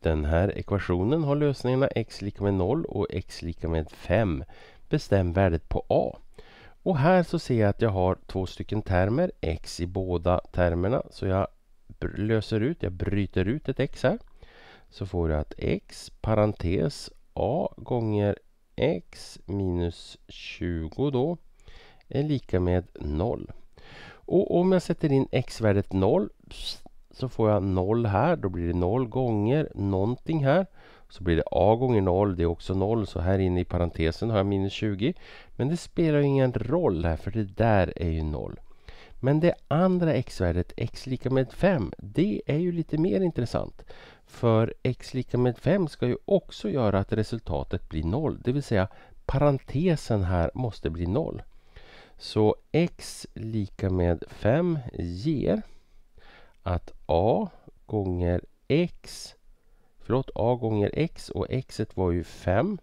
Den här ekvationen har lösningarna x lika med 0 och x lika med 5. Bestäm värdet på a. Och här så ser jag att jag har två stycken termer, x i båda termerna. Så jag löser ut, jag bryter ut ett x här. Så får jag att x parentes a gånger x minus 20 då är lika med 0. Och om jag sätter in x-värdet 0 så får jag 0 här. Då blir det 0 gånger någonting här. Så blir det a gånger 0. Det är också 0. Så här inne i parentesen har jag minus 20. Men det spelar ingen roll här för det där är ju 0. Men det andra x-värdet, x lika med 5, det är ju lite mer intressant. För x lika med 5 ska ju också göra att resultatet blir 0. Det vill säga parentesen här måste bli 0. Så x lika med 5 ger att a gånger x Förlåt, a gånger x och x var ju 5.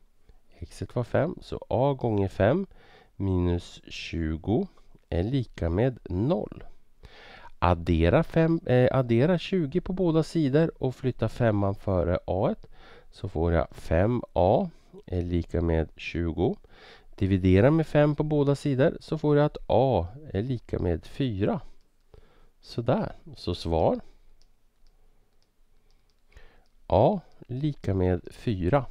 x var 5, så a gånger 5 minus 20 är lika med 0. Addera, fem, eh, addera 20 på båda sidor och flytta femman före a så får jag 5a är lika med 20. Dividera med 5 på båda sidor så får jag att a är lika med 4. Sådär, så svar A lika med 4.